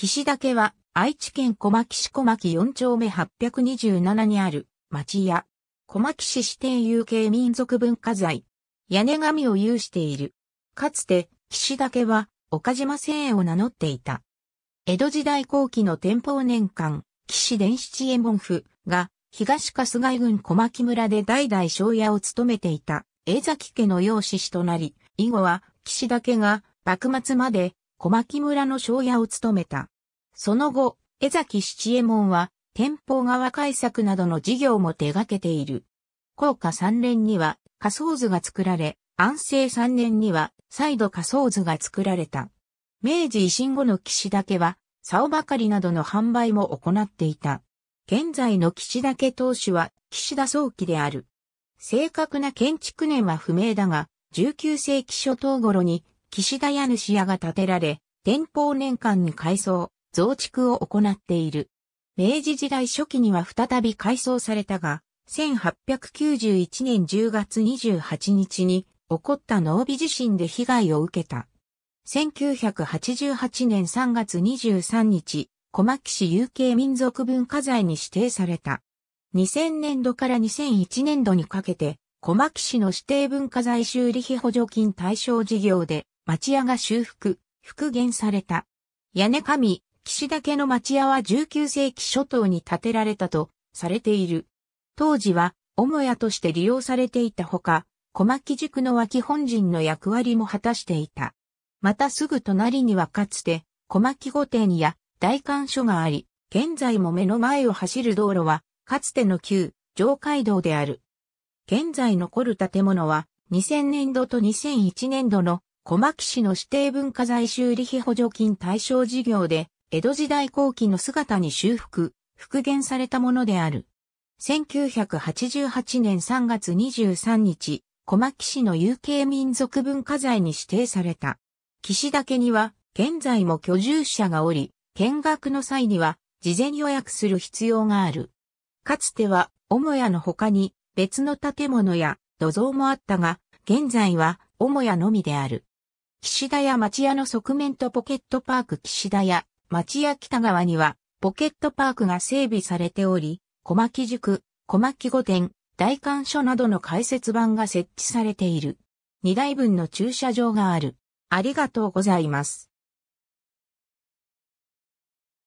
岸岳は愛知県小牧市小牧4丁目827にある町屋。小牧市指定有形民族文化財。屋根紙を有している。かつて岸岳は岡島千園を名乗っていた。江戸時代後期の天保年間、岸伝七右衛門府が東春日井郡小牧村で代々庄屋を務めていた江崎家の養子子となり、以後は岸岳が幕末まで小牧村の庄屋を務めた。その後、江崎七右衛門は、天保川改作などの事業も手掛けている。高架三年には、仮想図が作られ、安政三年には、再度仮想図が作られた。明治維新後の岸だけは、竿ばかりなどの販売も行っていた。現在の岸だけ当主は、岸田早期である。正確な建築年は不明だが、19世紀初頭頃に岸田屋主屋が建てられ、天保年間に改装、増築を行っている。明治時代初期には再び改装されたが、1891年10月28日に起こった農美地震で被害を受けた。1988年3月23日、小牧市有形民族文化財に指定された。2000年度から2001年度にかけて、小牧市の指定文化財修理費補助金対象事業で、町屋が修復、復元された。屋根神、岸岳の町屋は19世紀初頭に建てられたとされている。当時は母屋として利用されていたほか、小牧塾の脇本陣の役割も果たしていた。またすぐ隣にはかつて小牧御殿や大官所があり、現在も目の前を走る道路は、かつての旧上街道である。現在残る建物は2000年度と2001年度の小牧市の指定文化財修理費補助金対象事業で、江戸時代後期の姿に修復、復元されたものである。1988年3月23日、小牧市の有形民族文化財に指定された。岸岳には、現在も居住者がおり、見学の際には、事前予約する必要がある。かつては、母屋の他に、別の建物や土蔵もあったが、現在は母屋のみである。岸田屋町屋の側面とポケットパーク岸田屋町屋北側にはポケットパークが整備されており、小牧塾、小牧御殿、大館所などの解説版が設置されている。2台分の駐車場がある。ありがとうございます。